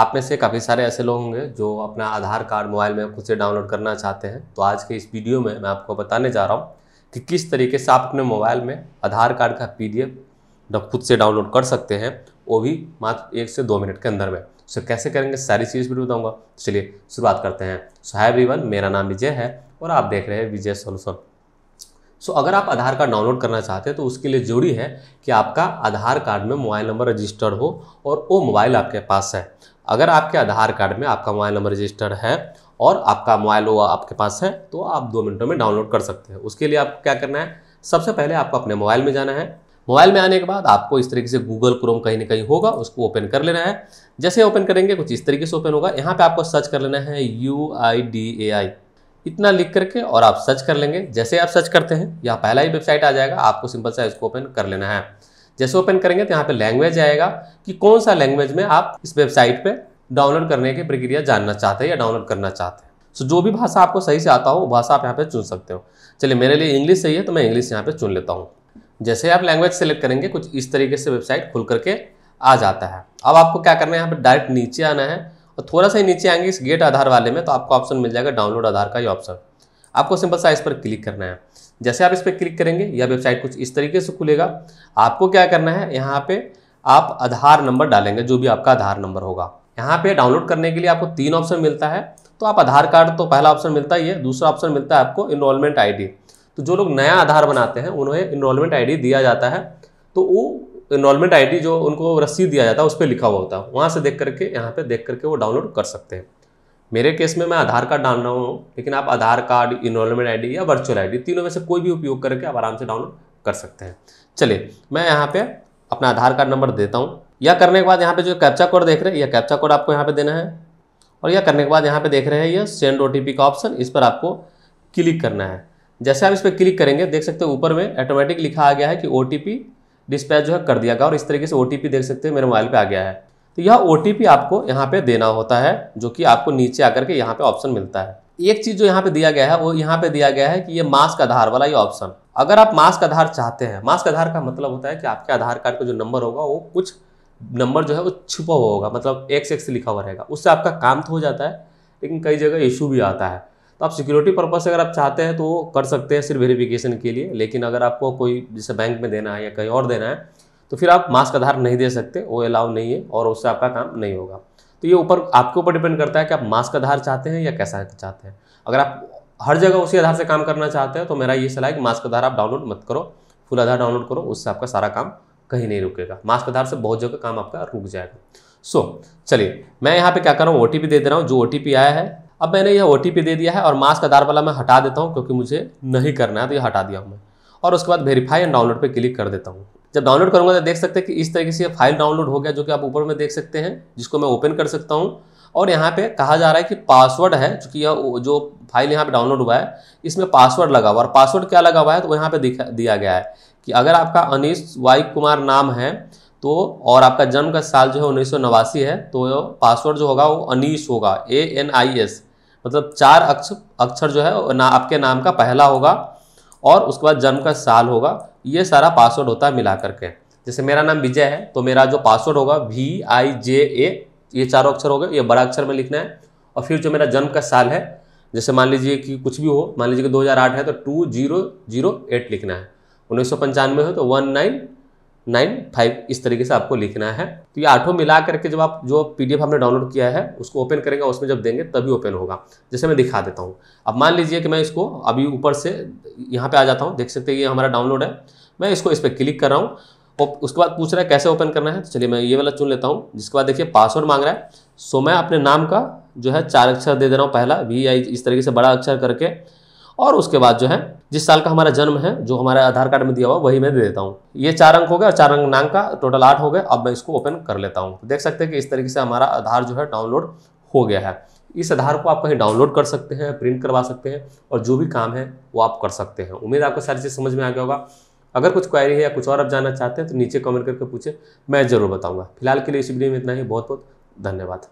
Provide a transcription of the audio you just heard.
आप में से काफ़ी सारे ऐसे लोग होंगे जो अपना आधार कार्ड मोबाइल में खुद से डाउनलोड करना चाहते हैं तो आज के इस वीडियो में मैं आपको बताने जा रहा हूँ कि किस तरीके से आप अपने मोबाइल में आधार कार्ड का पी डी खुद से डाउनलोड कर सकते हैं वो भी मात्र एक से दो मिनट के अंदर में सो तो कैसे करेंगे सारी चीज़ भी बताऊँगा चलिए शुरुआत करते हैं सो हैवरी एवरीवन मेरा नाम विजय है और आप देख रहे हैं विजय सोलूसन सो अगर आप आधार कार्ड डाउनलोड करना चाहते हैं तो उसके लिए जरूरी है कि आपका आधार कार्ड में मोबाइल नंबर रजिस्टर्ड हो और वो मोबाइल आपके पास है अगर आपके आधार कार्ड में आपका मोबाइल नंबर रजिस्टर्ड है और आपका मोबाइल वो आपके पास है तो आप दो मिनटों में डाउनलोड कर सकते हैं उसके लिए आपको क्या करना है सबसे पहले आपको अपने मोबाइल में जाना है मोबाइल में आने के बाद आपको इस तरीके से गूगल क्रोम कहीं ना कहीं होगा उसको ओपन कर लेना है जैसे ओपन करेंगे कुछ इस तरीके से ओपन होगा यहाँ पे आपको सर्च कर लेना है यू आई डी ए आई इतना लिख करके और आप सर्च कर लेंगे जैसे आप सर्च करते हैं यहाँ पहला ही वेबसाइट आ जाएगा आपको सिंपल सा इसको ओपन कर लेना है जैसे ओपन करेंगे तो यहाँ पे लैंग्वेज आएगा कि कौन सा लैंग्वेज में आप इस वेबसाइट पे डाउनलोड करने की प्रक्रिया जानना चाहते हैं या डाउनलोड करना चाहते हैं सो जो भी भाषा आपको सही से आता हो वो भाषा आप यहाँ पर चुन सकते हो चलिए मेरे लिए इंग्लिश सही है तो मैं इंग्लिश यहाँ पे चुन लेता हूँ जैसे आप लैंग्वेज सेलेक्ट करेंगे कुछ इस तरीके से वेबसाइट खुल करके आ जाता है अब आपको क्या करना है यहाँ पर डायरेक्ट नीचे आना है और तो थोड़ा सा ही नीचे आएंगे इस गेट आधार वाले में तो आपको ऑप्शन मिल जाएगा डाउनलोड आधार का ये ऑप्शन आपको सिंपल सा इस पर क्लिक करना है जैसे आप इस पर क्लिक करेंगे यह वेबसाइट कुछ इस तरीके से खुलेगा आपको क्या करना है यहाँ पे आप आधार नंबर डालेंगे जो भी आपका आधार नंबर होगा यहाँ पे डाउनलोड करने के लिए आपको तीन ऑप्शन मिलता है तो आप आधार कार्ड तो पहला ऑप्शन मिलता ही है दूसरा ऑप्शन मिलता है आपको इनरोलमेंट आईडी तो जो लोग नया आधार बनाते हैं उन्हें इनरोलमेंट आईडी दिया जाता है तो वो इनमेंट आईडी जो उनको रसीद दिया जाता है उस पर लिखा हुआ होता है वहाँ से देख करके यहाँ पे देख करके वो डाउनलोड कर सकते हैं मेरे केस में मैं आधार कार्ड डाल रहा हूँ लेकिन आप आधार कार्ड इनमेंट आईडी या वर्चुअल आईडी तीनों में से कोई भी उपयोग करके आप आराम से डाउनलोड कर सकते हैं चलिए मैं यहाँ पर अपना आधार कार्ड नंबर देता हूँ या करने के बाद यहाँ पर जो कैप्चा कोड देख रहे हैं यह कैप्चा कोड आपको यहाँ पर देना है और यह करने के बाद यहाँ पर देख रहे हैं यह सेंड ओ का ऑप्शन इस पर आपको क्लिक करना है जैसे आप इस पर क्लिक करेंगे देख सकते हो ऊपर में ऑटोमेटिक लिखा आ गया है कि ओ डिस्पैच जो है कर दिया गया और इस तरीके से ओ देख सकते हैं मेरे मोबाइल पर आ गया है तो यह ओ आपको यहाँ पर देना होता है जो कि आपको नीचे आकर के यहाँ पर ऑप्शन मिलता है एक चीज़ जो यहाँ पे दिया गया है वो यहाँ पे दिया गया है कि ये मास्क आधार वाला ये ऑप्शन अगर आप मास्क आधार चाहते हैं मास्क आधार का मतलब होता है कि आपके आधार कार्ड का जो नंबर होगा वो कुछ नंबर जो है वो छुपा हुआ होगा मतलब एक से लिखा हुआ रहेगा उससे आपका काम तो हो जाता है लेकिन कई जगह इशू भी आता है तो आप सिक्योरिटी पर्पज़ से अगर आप चाहते हैं तो वो कर सकते हैं सिर्फ वेरिफिकेशन के लिए लेकिन अगर आपको कोई जैसे बैंक में देना है या कहीं और देना है तो फिर आप मास्क आधार नहीं दे सकते वो अलाउ नहीं है और उससे आपका काम नहीं होगा तो ये ऊपर आपके ऊपर डिपेंड करता है कि आप मास्क आधार चाहते हैं या कैसा चाहते हैं अगर आप हर जगह उसी आधार से काम करना चाहते हैं तो मेरा ये सलाह है कि मास्क आधार आप डाउनलोड मत करो फुल आधार डाउनलोड करो उससे आपका सारा काम कहीं नहीं रुकेगा मास्क आधार से बहुत जगह काम आपका रुक जाएगा सो so, चलिए मैं यहाँ पे क्या कर रहा हूँ ओ दे दे रहा हूँ जो ओ आया है अब मैंने यह ओ दे दिया है और मास्क आधार वाला मैं हटा देता हूँ क्योंकि मुझे नहीं करना है तो यह हटा दिया हूँ मैं और उसके बाद वेरीफाई एंड डाउनलोड पर क्लिक कर देता हूँ जब डाउनलोड करूँगा तो देख सकते हैं कि इस तरीके से फाइल डाउनलोड हो गया जो कि आप ऊपर में देख सकते हैं जिसको मैं ओपन कर सकता हूँ और यहाँ पे कहा जा रहा है कि पासवर्ड है चूँकि यह जो फाइल यहाँ पे डाउनलोड हुआ है इसमें पासवर्ड लगा हुआ है और पासवर्ड क्या लगा हुआ है तो वो यहाँ पे दिया गया है कि अगर आपका अनिश वाई कुमार नाम है तो और आपका जन्म का साल जो है उन्नीस है तो पासवर्ड जो होगा वो अनिश होगा ए एन आई एस मतलब चार अक्षर अक्षर जो है ना आपके नाम का पहला होगा और उसके बाद जन्म का साल होगा ये सारा पासवर्ड होता है मिला करके जैसे मेरा नाम विजय है तो मेरा जो पासवर्ड होगा वी आई जे ए ये चारों अक्षर हो गए ये बड़ा अक्षर में लिखना है और फिर जो मेरा जन्म का साल है जैसे मान लीजिए कि कुछ भी हो मान लीजिए कि 2008 है तो टू जीरो जीरो एट लिखना है उन्नीस सौ पंचानवे हो तो वन नाइन नाइन फाइव इस तरीके से आपको लिखना है तो ये आठों मिला करके जब आप जो पीडीएफ हमने डाउनलोड किया है उसको ओपन करेंगे उसमें जब देंगे तभी ओपन होगा जैसे मैं दिखा देता हूँ अब मान लीजिए कि मैं इसको अभी ऊपर से यहाँ पे आ जाता हूँ देख सकते हैं ये हमारा डाउनलोड है मैं इसको इस पर क्लिक कर रहा हूँ उसके बाद पूछ रहा है कैसे ओपन करना है तो चलिए मैं ये वाला चुन लेता हूँ जिसके बाद देखिए पासवर्ड मांग रहा है सो मैं अपने नाम का जो है चार अक्षर दे दे रहा हूँ पहला वी आई इस तरीके से बड़ा अक्षर करके और उसके बाद जो है जिस साल का हमारा जन्म है जो हमारा आधार कार्ड में दिया हुआ वही मैं दे देता हूँ ये चार अंक हो गया और चार अंक नाम का टोटल आठ हो गए अब मैं इसको ओपन कर लेता हूँ देख सकते हैं कि इस तरीके से हमारा आधार जो है डाउनलोड हो गया है इस आधार को आप कहीं डाउनलोड कर सकते हैं प्रिंट करवा सकते हैं और जो भी काम है वो आप कर सकते हैं उम्मीद आपको सारी चीज़ समझ में आ गया होगा अगर कुछ क्वारी है या कुछ और आप जानना चाहते हैं तो नीचे कमेंट करके पूछें मैं ज़रूर बताऊँगा फिलहाल के लिए इस वीडियो में इतना ही बहुत बहुत धन्यवाद